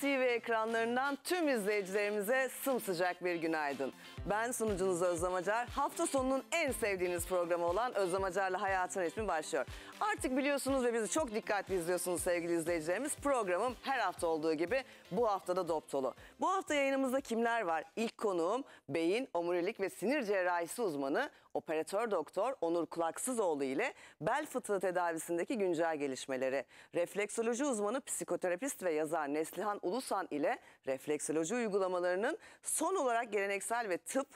TV ekranlarından tüm izleyicilerimize sımsıcak bir günaydın. Ben sunucunuz Özlem Acar. Hafta sonunun en sevdiğiniz programı olan Özlem Acar'la Hayatın Ritmi başlıyor. Artık biliyorsunuz ve bizi çok dikkatli izliyorsunuz sevgili izleyicilerimiz. Programım her hafta olduğu gibi bu haftada dop dolu. Bu hafta yayınımızda kimler var? İlk konuğum beyin, omurilik ve sinir cerrahisi uzmanı operatör doktor Onur Kulaksızoğlu ile bel fıtığı tedavisindeki güncel gelişmeleri, refleksoloji uzmanı psikoterapist ve yazar Neslihan Ulusan ile refleksoloji uygulamalarının son olarak geleneksel ve tıp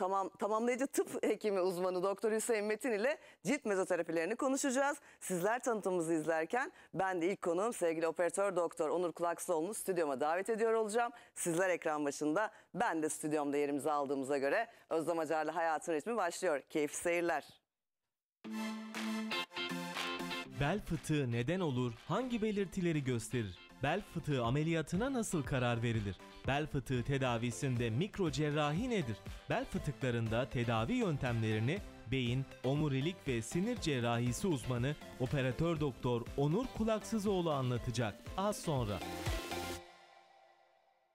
tamam, tamamlayıcı tıp hekimi uzmanı Doktor Hüseyin Metin ile cilt mezoterapilerini konuşacağız. Sizler tanıtımımızı izlerken ben de ilk konuğum sevgili operatör doktor Onur Kulaksoğlu'nu stüdyoma davet ediyor olacağım. Sizler ekran başında ben de stüdyomda yerimizi aldığımıza göre Özlem Acar'la Hayatın Ritmi başlıyor. Keyifli seyirler. Bel fıtığı neden olur? Hangi belirtileri gösterir? Bel fıtığı ameliyatına nasıl karar verilir? Bel fıtığı tedavisinde mikro cerrahi nedir? Bel fıtıklarında tedavi yöntemlerini beyin, omurilik ve sinir cerrahisi uzmanı operatör doktor Onur Kulaksızoğlu anlatacak az sonra.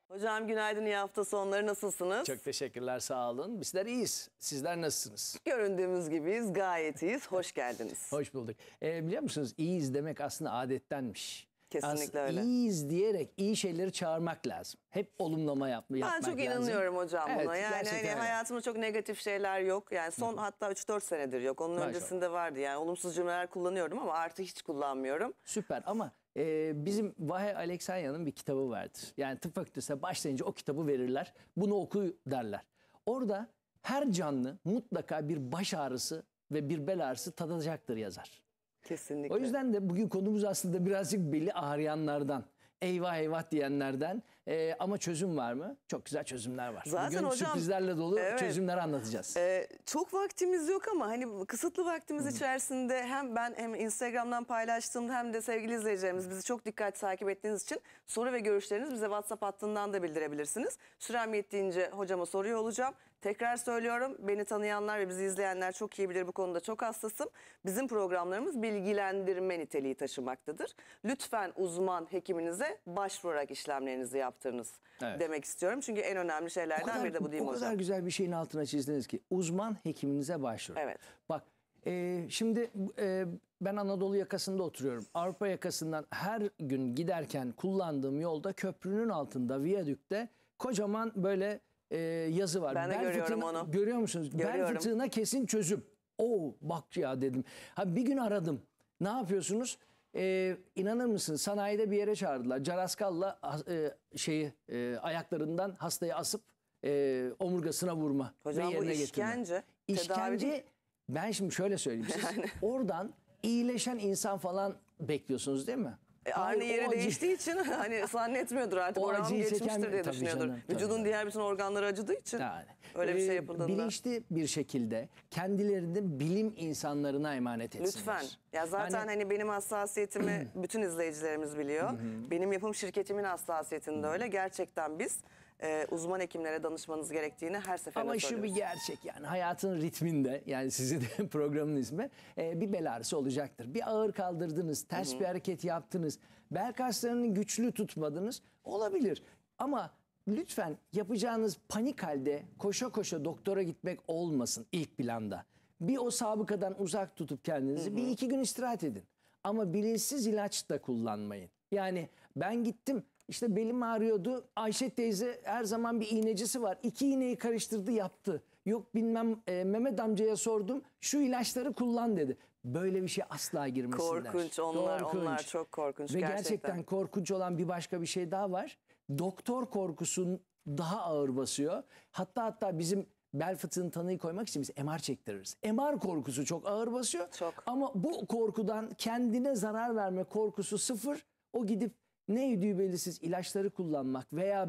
Hocam günaydın, iyi hafta sonları nasılsınız? Çok teşekkürler, sağ olun. Bizler iyiyiz. Sizler nasılsınız? Göründüğümüz gibiyiz, gayet iyiyiz. Hoş geldiniz. Hoş bulduk. Ee, biliyor musunuz, iyiyiz demek aslında adettenmiş. Kesinlikle As- öyle. İyiyiz diyerek iyi şeyleri çağırmak lazım. Hep olumlama yapma, yapmak lazım. Ben çok inanıyorum hocam evet, buna. Yani hani hayatımda çok negatif şeyler yok. Yani son Hı. hatta 3-4 senedir yok. Onun Maşallah. öncesinde vardı. Yani olumsuz cümleler kullanıyordum ama artık hiç kullanmıyorum. Süper ama e, bizim Vahe Alexanya'nın bir kitabı vardır. Yani tıp fakültesine başlayınca o kitabı verirler. Bunu oku derler. Orada her canlı mutlaka bir baş ağrısı ve bir bel ağrısı tadacaktır yazar. Kesinlikle. O yüzden de bugün konumuz aslında birazcık belli ağrıyanlardan. Eyvah eyvah diyenlerden ee, ama çözüm var mı? Çok güzel çözümler var. Zaten Bugün hocam, sürprizlerle dolu evet, çözümleri anlatacağız. E, çok vaktimiz yok ama hani kısıtlı vaktimiz Hı. içerisinde hem ben hem Instagram'dan paylaştığım hem de sevgili izleyicilerimiz bizi çok dikkat takip ettiğiniz için soru ve görüşleriniz bize WhatsApp hattından da bildirebilirsiniz. Sürem yettiğince hocama soruyor olacağım. Tekrar söylüyorum beni tanıyanlar ve bizi izleyenler çok iyi bilir bu konuda çok hassasım. Bizim programlarımız bilgilendirme niteliği taşımaktadır. Lütfen uzman hekiminize başvurarak işlemlerinizi yaptırınız evet. demek istiyorum. Çünkü en önemli şeylerden kadar, biri de bu değil mi hocam? O kadar güzel bir şeyin altına çizdiniz ki uzman hekiminize başvurun. Evet. Bak e, şimdi e, ben Anadolu yakasında oturuyorum. Avrupa yakasından her gün giderken kullandığım yolda köprünün altında viyadükte kocaman böyle e, yazı var. Ben de bel görüyorum fıtığına, onu. Görüyor musunuz? Görüyorum. Bel fıtığına kesin çözüm. Oo bak ya dedim. Ha bir gün aradım. Ne yapıyorsunuz? Ee, inanır mısın sanayide bir yere çağırdılar. Caraskal'la e, şeyi e, ayaklarından hastayı asıp e, omurgasına vurma. Hocam ve bu işkence. İşkence ben şimdi şöyle söyleyeyim. Siz oradan iyileşen insan falan bekliyorsunuz değil mi? E, Arne yeri acı... değiştiği için hani zannetmiyordur artık o oran geçmiştir diye düşünüyordur. Canım, Vücudun canım. diğer bütün organları acıdığı için yani, öyle bir şey e, yapıldığında. Bilinçli bir şekilde kendilerini bilim insanlarına emanet etsinler. Lütfen. Ya zaten yani, hani benim hassasiyetimi bütün izleyicilerimiz biliyor. benim yapım şirketimin hassasiyetinde öyle. Gerçekten biz e, uzman hekimlere danışmanız gerektiğini her seferinde Ama söylüyoruz. şu bir gerçek yani hayatın ritminde yani sizi de programın ismi e, bir bel ağrısı olacaktır. Bir ağır kaldırdınız, ters Hı -hı. bir hareket yaptınız, bel kaslarını güçlü tutmadınız olabilir. Ama lütfen yapacağınız panik halde koşa koşa doktora gitmek olmasın ilk planda. Bir o sabıkadan uzak tutup kendinizi hı hı. bir iki gün istirahat edin. Ama bilinçsiz ilaç da kullanmayın. Yani ben gittim işte belim ağrıyordu. Ayşe teyze her zaman bir iğnecisi var. İki iğneyi karıştırdı yaptı. Yok bilmem e, Mehmet amcaya sordum. Şu ilaçları kullan dedi. Böyle bir şey asla girmesinler. Korkunç onlar korkunç. onlar çok korkunç Ve gerçekten. gerçekten korkunç olan bir başka bir şey daha var. Doktor korkusun daha ağır basıyor. Hatta hatta bizim bel fıtığını tanıyı koymak için biz MR çektiririz. MR korkusu çok ağır basıyor. Çok. Ama bu korkudan kendine zarar verme korkusu sıfır. O gidip ne yediği belirsiz ilaçları kullanmak veya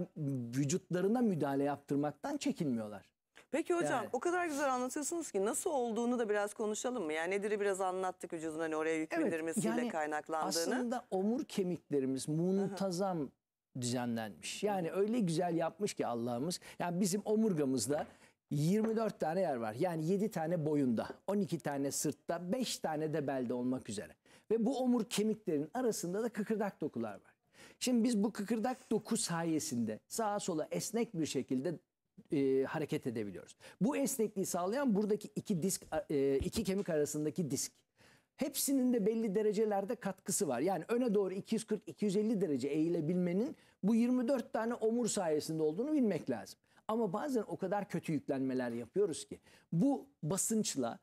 vücutlarına müdahale yaptırmaktan çekinmiyorlar. Peki hocam yani. o kadar güzel anlatıyorsunuz ki nasıl olduğunu da biraz konuşalım mı? Yani nedir'i biraz anlattık vücudun hani oraya yük evet, yani kaynaklandığını. Aslında omur kemiklerimiz muntazam düzenlenmiş. Yani öyle güzel yapmış ki Allah'ımız. Yani bizim omurgamızda 24 tane yer var. Yani 7 tane boyunda, 12 tane sırtta, 5 tane de belde olmak üzere. Ve bu omur kemiklerin arasında da kıkırdak dokular var. Şimdi biz bu kıkırdak doku sayesinde sağa sola esnek bir şekilde e, hareket edebiliyoruz. Bu esnekliği sağlayan buradaki iki disk e, iki kemik arasındaki disk. Hepsinin de belli derecelerde katkısı var. Yani öne doğru 240-250 derece eğilebilmenin bu 24 tane omur sayesinde olduğunu bilmek lazım. Ama bazen o kadar kötü yüklenmeler yapıyoruz ki bu basınçla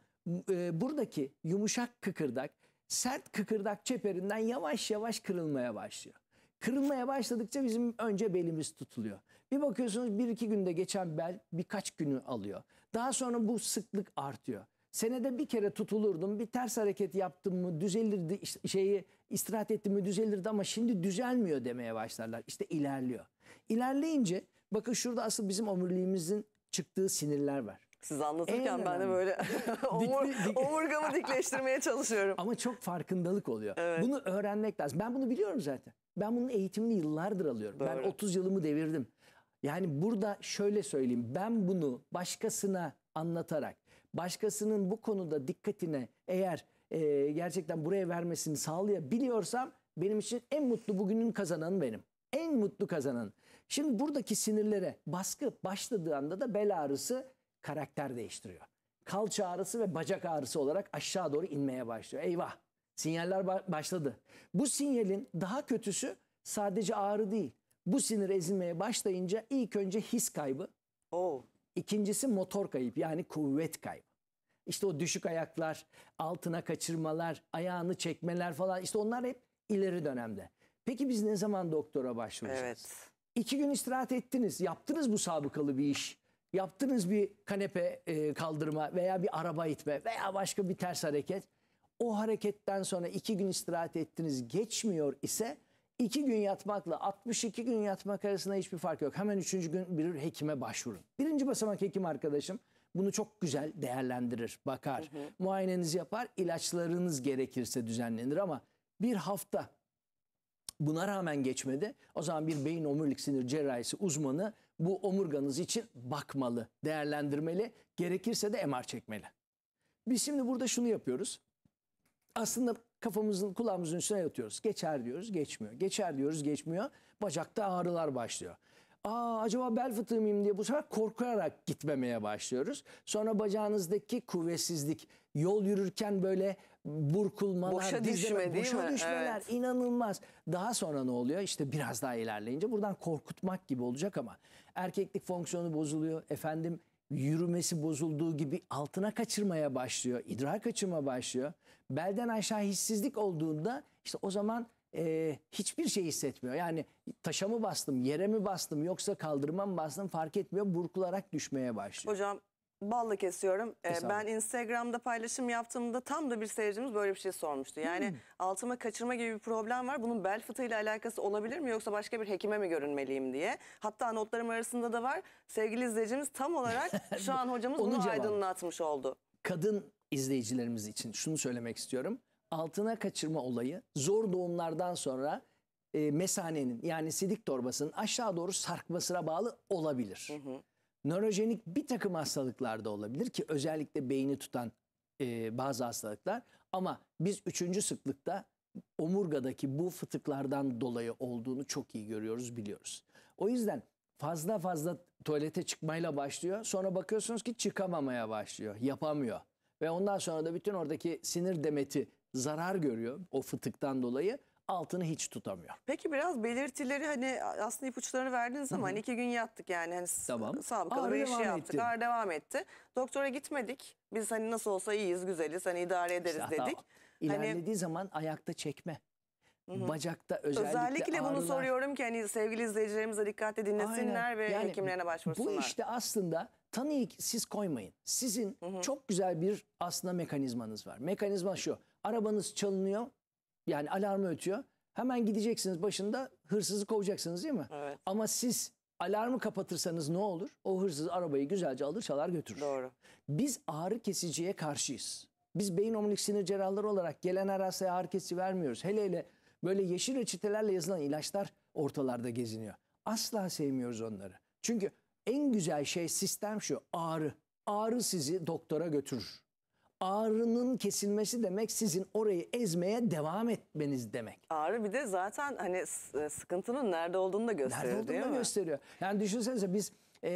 e, buradaki yumuşak kıkırdak sert kıkırdak çeperinden yavaş yavaş kırılmaya başlıyor. Kırılmaya başladıkça bizim önce belimiz tutuluyor. Bir bakıyorsunuz bir iki günde geçen bel birkaç günü alıyor. Daha sonra bu sıklık artıyor. Senede bir kere tutulurdum, bir ters hareket yaptım mı düzelirdi, şeyi istirahat ettim mi düzelirdi ama şimdi düzelmiyor demeye başlarlar. İşte ilerliyor. İlerleyince bakın şurada asıl bizim omuriliğimizin çıktığı sinirler var. Siz anlatırken ben de böyle omur, omurgamı dikleştirmeye çalışıyorum. Ama çok farkındalık oluyor. Evet. Bunu öğrenmek lazım. Ben bunu biliyorum zaten. Ben bunun eğitimini yıllardır alıyorum. Doğru. Ben 30 yılımı devirdim. Yani burada şöyle söyleyeyim. Ben bunu başkasına anlatarak, başkasının bu konuda dikkatine eğer e, gerçekten buraya vermesini sağlayabiliyorsam benim için en mutlu bugünün kazananı benim. En mutlu kazanan. Şimdi buradaki sinirlere baskı başladığı anda da bel ağrısı karakter değiştiriyor. Kalça ağrısı ve bacak ağrısı olarak aşağı doğru inmeye başlıyor. Eyvah Sinyaller başladı. Bu sinyalin daha kötüsü sadece ağrı değil. Bu sinir ezilmeye başlayınca ilk önce his kaybı. Oh. İkincisi motor kayıp yani kuvvet kaybı. İşte o düşük ayaklar, altına kaçırmalar, ayağını çekmeler falan işte onlar hep ileri dönemde. Peki biz ne zaman doktora başvuracağız? Evet. İki gün istirahat ettiniz, yaptınız bu sabıkalı bir iş. Yaptınız bir kanepe e, kaldırma veya bir araba itme veya başka bir ters hareket o hareketten sonra iki gün istirahat ettiniz geçmiyor ise iki gün yatmakla 62 gün yatmak arasında hiçbir fark yok. Hemen üçüncü gün bir hekime başvurun. Birinci basamak hekim arkadaşım bunu çok güzel değerlendirir, bakar. Hı hı. Muayenenizi yapar, ilaçlarınız gerekirse düzenlenir ama bir hafta buna rağmen geçmedi. O zaman bir beyin omurilik sinir cerrahisi uzmanı bu omurganız için bakmalı, değerlendirmeli, gerekirse de MR çekmeli. Biz şimdi burada şunu yapıyoruz aslında kafamızın kulağımızın üstüne yatıyoruz. Geçer diyoruz geçmiyor. Geçer diyoruz geçmiyor. Bacakta ağrılar başlıyor. Aa acaba bel fıtığı mıyım diye bu sefer korkarak gitmemeye başlıyoruz. Sonra bacağınızdaki kuvvetsizlik, yol yürürken böyle burkulmalar, boşa dizleme, boşa düşmeler evet. inanılmaz. Daha sonra ne oluyor? İşte biraz daha ilerleyince buradan korkutmak gibi olacak ama erkeklik fonksiyonu bozuluyor. Efendim yürümesi bozulduğu gibi altına kaçırmaya başlıyor. İdrar kaçırma başlıyor. Belden aşağı hissizlik olduğunda işte o zaman e, hiçbir şey hissetmiyor. Yani taşa mı bastım, yere mi bastım yoksa kaldırıma mı bastım fark etmiyor. Burkularak düşmeye başlıyor. Hocam Balla kesiyorum. Ee, ben Instagram'da paylaşım yaptığımda tam da bir seyircimiz böyle bir şey sormuştu. Yani hmm. altıma kaçırma gibi bir problem var. Bunun bel fıtığıyla alakası olabilir mi yoksa başka bir hekime mi görünmeliyim diye. Hatta notlarım arasında da var. Sevgili izleyicimiz tam olarak şu an hocamız bunu cevabı. aydınlatmış oldu. Kadın izleyicilerimiz için şunu söylemek istiyorum. Altına kaçırma olayı zor doğumlardan sonra e, mesanenin yani sidik torbasının aşağı doğru sarkmasına bağlı olabilir. Hı hı nörojenik bir takım hastalıklar da olabilir ki özellikle beyni tutan e, bazı hastalıklar. Ama biz üçüncü sıklıkta omurgadaki bu fıtıklardan dolayı olduğunu çok iyi görüyoruz, biliyoruz. O yüzden fazla fazla tuvalete çıkmayla başlıyor. Sonra bakıyorsunuz ki çıkamamaya başlıyor, yapamıyor. Ve ondan sonra da bütün oradaki sinir demeti zarar görüyor o fıtıktan dolayı altını hiç tutamıyor. Peki biraz belirtileri hani aslında ipuçlarını verdiniz zaman hani iki gün yattık yani. Hani Tamam. Sabıkalı Ağrı bir işi devam şey yaptık. etti. Ağrı devam etti. Doktora gitmedik. Biz hani nasıl olsa iyiyiz, güzeliz. Hani idare ederiz İşte dedik. Hani İlerlediği zaman ayakta çekme. Bacakta özellikle, Özellikle bunu soruyorum ki hani sevgili izleyicilerimize dikkatle dinlesinler Aynen. ve Yani hekimlerine başvursunlar. Bu işte aslında tanıyı siz koymayın. Sizin çok güzel bir aslında mekanizmanız var. Mekanizma şu. Arabanız çalınıyor. Yani alarmı ötüyor. Hemen gideceksiniz başında hırsızı kovacaksınız değil mi? Evet. Ama siz alarmı kapatırsanız ne olur? O hırsız arabayı güzelce alır çalar götürür. Doğru. Biz ağrı kesiciye karşıyız. Biz beyin omurilik sinir cerrahları olarak gelen her hastaya ağrı kesici vermiyoruz. Hele hele böyle yeşil reçetelerle yazılan ilaçlar ortalarda geziniyor. Asla sevmiyoruz onları. Çünkü en güzel şey sistem şu ağrı. Ağrı sizi doktora götürür ağrının kesilmesi demek sizin orayı ezmeye devam etmeniz demek. Ağrı bir de zaten hani e, sıkıntının nerede olduğunu da gösteriyor nerede olduğunu da mi? gösteriyor. Yani düşünsenize biz e,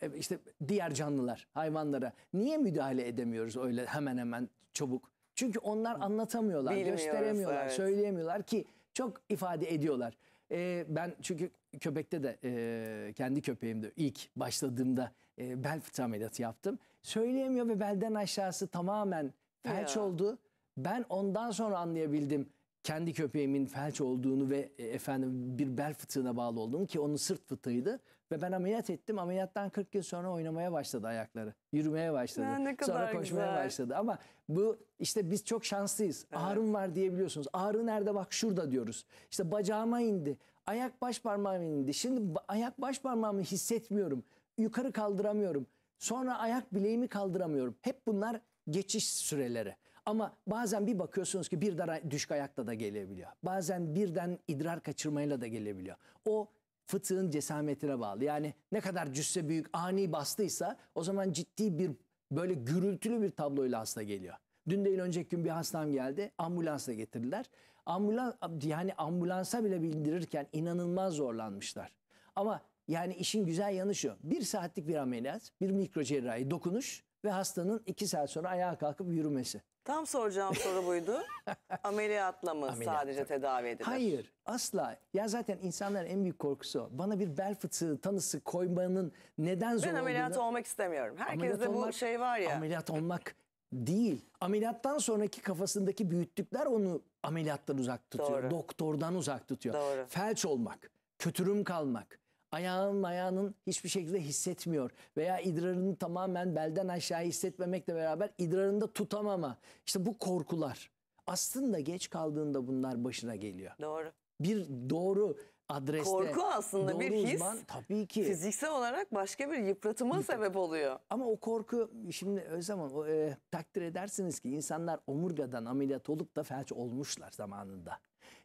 e, işte diğer canlılar, hayvanlara niye müdahale edemiyoruz öyle hemen hemen çabuk? Çünkü onlar anlatamıyorlar, Bilmiyoruz, gösteremiyorlar, evet. söyleyemiyorlar ki çok ifade ediyorlar. E, ben çünkü köpekte de e, kendi köpeğimde ilk başladığımda e, bel fıtığı ameliyatı yaptım. Söyleyemiyor ve belden aşağısı tamamen felç ya. oldu. Ben ondan sonra anlayabildim kendi köpeğimin felç olduğunu ve e, efendim bir bel fıtığına bağlı olduğunu ki onun sırt fıtığıydı ve ben ameliyat ettim. Ameliyattan 40 yıl sonra oynamaya başladı ayakları. Yürümeye başladı. Ya, ne kadar sonra koşmaya güzel. başladı. Ama bu işte biz çok şanslıyız. Evet. Ağrım var diyebiliyorsunuz. Ağrı nerede bak şurada diyoruz. İşte bacağıma indi. Ayak baş parmağıma indi. Şimdi ayak baş parmağımı hissetmiyorum yukarı kaldıramıyorum. Sonra ayak bileğimi kaldıramıyorum. Hep bunlar geçiş süreleri. Ama bazen bir bakıyorsunuz ki birden düşük ayakta da gelebiliyor. Bazen birden idrar kaçırmayla da gelebiliyor. O fıtığın cesametine bağlı. Yani ne kadar cüsse büyük ani bastıysa o zaman ciddi bir böyle gürültülü bir tabloyla hasta geliyor. Dün değil önceki gün bir hastam geldi. Ambulansla getirdiler. Ambulans yani ambulansa bile bildirirken inanılmaz zorlanmışlar. Ama yani işin güzel yanı şu. Bir saatlik bir ameliyat, bir mikro cerrahi dokunuş ve hastanın iki saat sonra ayağa kalkıp yürümesi. Tam soracağım soru buydu. Ameliyatla mı Ameliyat, sadece tabii. tedavi edilir? Hayır asla. Ya zaten insanların en büyük korkusu o. Bana bir bel fıtığı tanısı koymanın neden zor Ben ameliyat olmak istemiyorum. Herkeste bu şey var ya. Ameliyat olmak değil. Ameliyattan sonraki kafasındaki büyüttükler onu ameliyattan uzak tutuyor. Doğru. Doktordan uzak tutuyor. Doğru. Felç olmak, kötürüm kalmak, Ayağın ayağının hiçbir şekilde hissetmiyor veya idrarını tamamen belden aşağı hissetmemekle beraber idrarında tutamama. İşte bu korkular aslında geç kaldığında bunlar başına geliyor. Doğru. Bir doğru adreste. Korku aslında bir his. Uzman, tabii ki. Fiziksel olarak başka bir yıpratıma sebep oluyor. Ama o korku şimdi Özlem Hanım e, takdir edersiniz ki insanlar omurgadan ameliyat olup da felç olmuşlar zamanında.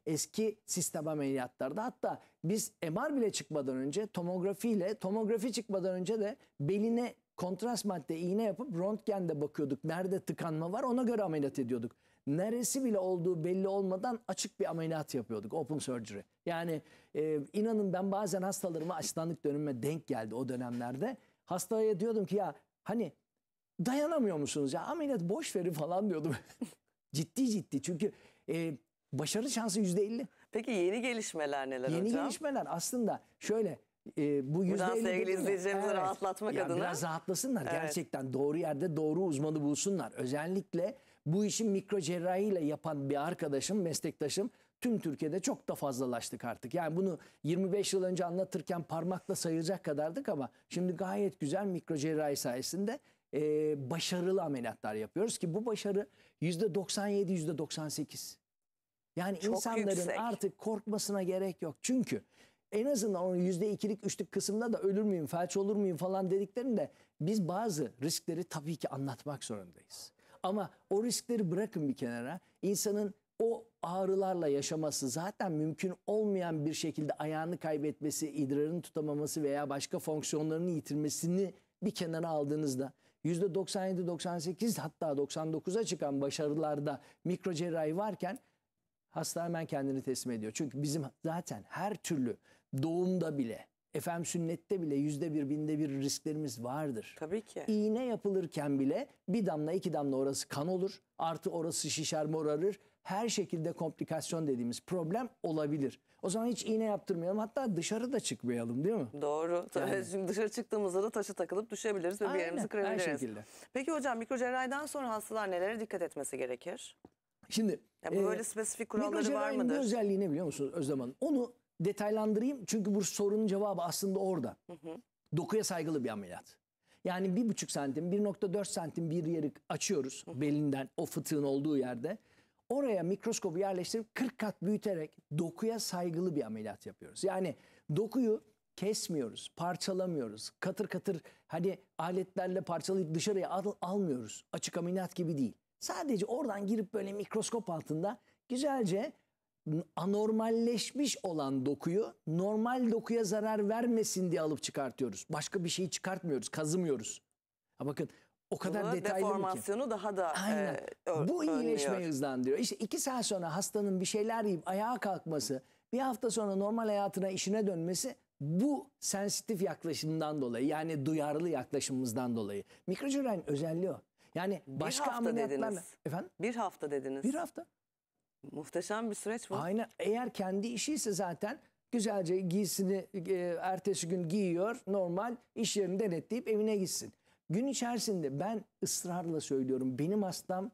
Eski sistem ameliyatlarda hatta biz MR bile çıkmadan önce tomografiyle tomografi çıkmadan önce de beline kontrast madde iğne yapıp röntgende bakıyorduk. Nerede tıkanma var ona göre ameliyat ediyorduk neresi bile olduğu belli olmadan açık bir ameliyat yapıyorduk. Open surgery. Yani e, inanın ben bazen hastalarıma asistanlık dönemime denk geldi o dönemlerde. Hastaya diyordum ki ya hani dayanamıyor musunuz ya ameliyat boş verin falan diyordum. ciddi ciddi çünkü e, başarı şansı yüzde elli. Peki yeni gelişmeler neler yeni hocam? Yeni gelişmeler aslında şöyle e, bu yüzde elli. sevgili izleyicilerimizi evet. rahatlatmak ya adına. Biraz rahatlasınlar evet. gerçekten doğru yerde doğru uzmanı bulsunlar. Özellikle bu işi mikro cerrahiyle yapan bir arkadaşım, meslektaşım tüm Türkiye'de çok da fazlalaştık artık. Yani bunu 25 yıl önce anlatırken parmakla sayılacak kadardık ama şimdi gayet güzel mikro cerrahi sayesinde e, başarılı ameliyatlar yapıyoruz ki bu başarı %97, %98. Yani Çok insanların yüksek. artık korkmasına gerek yok. Çünkü en azından onun %2'lik, 3'lük kısımda da ölür müyüm, felç olur muyum falan dediklerinde biz bazı riskleri tabii ki anlatmak zorundayız. Ama o riskleri bırakın bir kenara. İnsanın o ağrılarla yaşaması zaten mümkün olmayan bir şekilde ayağını kaybetmesi, idrarını tutamaması veya başka fonksiyonlarını yitirmesini bir kenara aldığınızda %97-98 hatta 99'a çıkan başarılarda mikro cerrahi varken hasta hemen kendini teslim ediyor. Çünkü bizim zaten her türlü doğumda bile Efendim sünnette bile yüzde bir binde bir risklerimiz vardır. Tabii ki. İğne yapılırken bile bir damla iki damla orası kan olur. Artı orası şişer morarır. Her şekilde komplikasyon dediğimiz problem olabilir. O zaman hiç iğne yaptırmayalım hatta dışarı da çıkmayalım değil mi? Doğru. Tabii yani. Şimdi dışarı çıktığımızda da taşı takılıp düşebiliriz ve Aynen, bir yerimizi kırabiliriz. Her şekilde. Peki hocam mikrocerrahiden sonra hastalar nelere dikkat etmesi gerekir? Şimdi ya böyle e, spesifik kuralları var mıdır? Mikrocerrahinin özelliği ne biliyor musunuz Özlem Hanım? Onu detaylandırayım çünkü bu sorunun cevabı aslında orada. Hı hı. Dokuya saygılı bir ameliyat. Yani bir buçuk santim, 1.4 santim bir yeri açıyoruz hı hı. belinden o fıtığın olduğu yerde. Oraya mikroskopu yerleştirip 40 kat büyüterek dokuya saygılı bir ameliyat yapıyoruz. Yani dokuyu kesmiyoruz, parçalamıyoruz. Katır katır hani aletlerle parçalayıp dışarıya al almıyoruz. Açık ameliyat gibi değil. Sadece oradan girip böyle mikroskop altında güzelce anormalleşmiş olan dokuyu normal dokuya zarar vermesin diye alıp çıkartıyoruz. Başka bir şeyi çıkartmıyoruz, kazımıyoruz. Ha bakın o kadar Bunu detaylı deformasyonu ki. daha da Aynen. E, Bu iyileşmeyi hızlandırıyor. İşte iki saat sonra hastanın bir şeyler yiyip ayağa kalkması, bir hafta sonra normal hayatına işine dönmesi bu sensitif yaklaşımdan dolayı yani duyarlı yaklaşımımızdan dolayı. Mikrocerrahin özelliği o. Yani başka bir hafta ameliyatlarla... Dediniz. Efendim? Bir hafta dediniz. Bir hafta. Muhteşem bir süreç bu. Aynen. Eğer kendi işi ise zaten güzelce giysini e, ertesi gün giyiyor. Normal iş yerini denetleyip evine gitsin. Gün içerisinde ben ısrarla söylüyorum. Benim hastam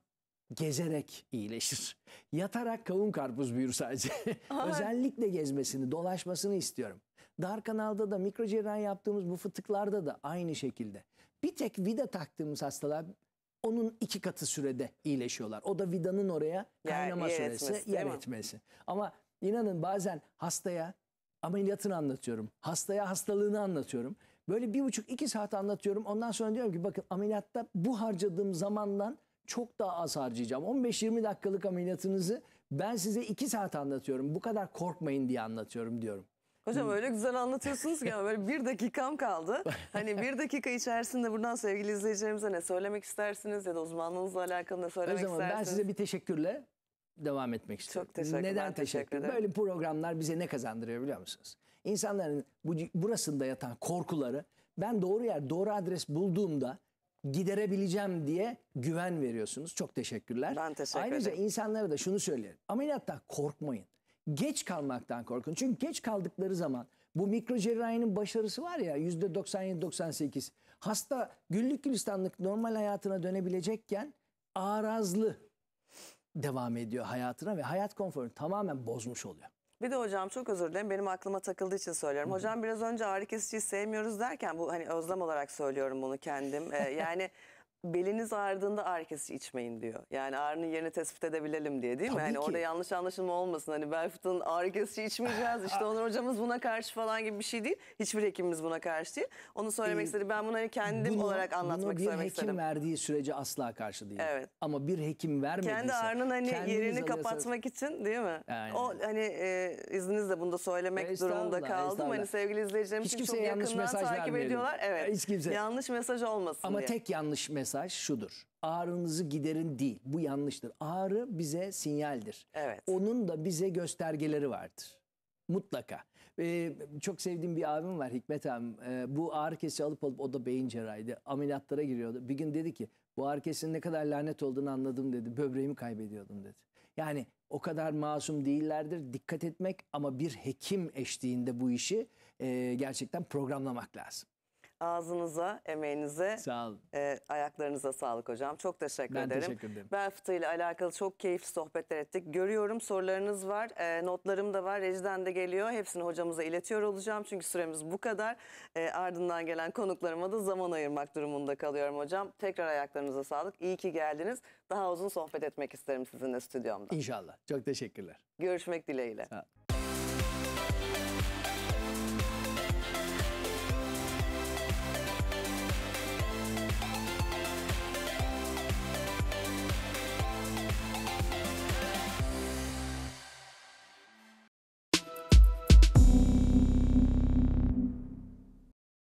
gezerek iyileşir. Yatarak kavun karpuz büyür sadece. Özellikle gezmesini, dolaşmasını istiyorum. Dar kanalda da mikro cerrahi yaptığımız bu fıtıklarda da aynı şekilde. Bir tek vida taktığımız hastalar onun iki katı sürede iyileşiyorlar. O da vidanın oraya kaynama yer, süresi, etmesi, yer etmesi. Ama inanın bazen hastaya ameliyatını anlatıyorum. Hastaya hastalığını anlatıyorum. Böyle bir buçuk iki saat anlatıyorum. Ondan sonra diyorum ki bakın ameliyatta bu harcadığım zamandan çok daha az harcayacağım. 15-20 dakikalık ameliyatınızı ben size iki saat anlatıyorum. Bu kadar korkmayın diye anlatıyorum diyorum. Hocam öyle güzel anlatıyorsunuz ki böyle bir dakikam kaldı. Hani bir dakika içerisinde buradan sevgili izleyicilerimize ne söylemek istersiniz ya da uzmanlığınızla alakalı ne söylemek istersiniz? O zaman istersiniz? ben size bir teşekkürle devam etmek istiyorum. Çok teşekkür Neden teşekkür, teşekkür Böyle programlar bize ne kazandırıyor biliyor musunuz? İnsanların bu, burasında yatan korkuları ben doğru yer, doğru adres bulduğumda giderebileceğim diye güven veriyorsunuz. Çok teşekkürler. Ben teşekkür Ayrıca ederim. insanlara da şunu söylerim. Ameliyattan korkmayın geç kalmaktan korkun. Çünkü geç kaldıkları zaman bu mikro cerrahinin başarısı var ya %97-98. Hasta günlük gülistanlık normal hayatına dönebilecekken arazlı devam ediyor hayatına ve hayat konforunu tamamen bozmuş oluyor. Bir de hocam çok özür dilerim benim aklıma takıldığı için söylüyorum. Hocam biraz önce ağrı kesiciyi sevmiyoruz derken bu hani özlem olarak söylüyorum bunu kendim. Ee, yani beliniz ağrıdığında ağrı kesici içmeyin diyor. Yani ağrının yerini tespit edebilelim diye değil mi? Tabii yani ki. orada yanlış anlaşılma olmasın. Hani bel fıtığının ağrı kesici içmeyeceğiz. İşte Onur hocamız buna karşı falan gibi bir şey değil. Hiçbir hekimimiz buna karşı değil. Onu söylemek ee, istedim. Ben bunu hani kendim bunu, olarak anlatmak bunu söylemek istedim. bir hekim verdiği sürece asla karşı değil. Evet. Ama bir hekim vermediyse. Kendi ağrının hani yerini kapatmak için değil mi? Yani. O hani e, izninizle bunu da söylemek e, durumunda kaldım. Hani sevgili izleyicilerim için çok yakından takip vermeyelim. ediyorlar. Evet. Hiç kimse. Yanlış mesaj olmasın Ama diye. tek yanlış mesaj mesaj şudur. Ağrınızı giderin değil. Bu yanlıştır. Ağrı bize sinyaldir. Evet. Onun da bize göstergeleri vardır. Mutlaka. Ee, çok sevdiğim bir abim var Hikmet abim. Ee, bu ağrı kesici alıp alıp o da beyin cerrahıydı Ameliyatlara giriyordu. Bir gün dedi ki bu ağrı kesicinin ne kadar lanet olduğunu anladım dedi. Böbreğimi kaybediyordum dedi. Yani o kadar masum değillerdir. Dikkat etmek ama bir hekim eşliğinde bu işi e, gerçekten programlamak lazım. Ağzınıza, emeğinize, Sağ olun. e, ayaklarınıza sağlık hocam. Çok teşekkür Ben ederim. teşekkür ederim. Bel ile alakalı çok keyifli sohbetler ettik. Görüyorum sorularınız var, e, notlarım da var, rejiden de geliyor. Hepsini hocamıza iletiyor olacağım çünkü süremiz bu kadar. E, ardından gelen konuklarıma da zaman ayırmak durumunda kalıyorum hocam. Tekrar ayaklarınıza sağlık. İyi ki geldiniz. Daha uzun sohbet etmek isterim sizinle stüdyomda. İnşallah. Çok teşekkürler. Görüşmek dileğiyle. Sağ olun.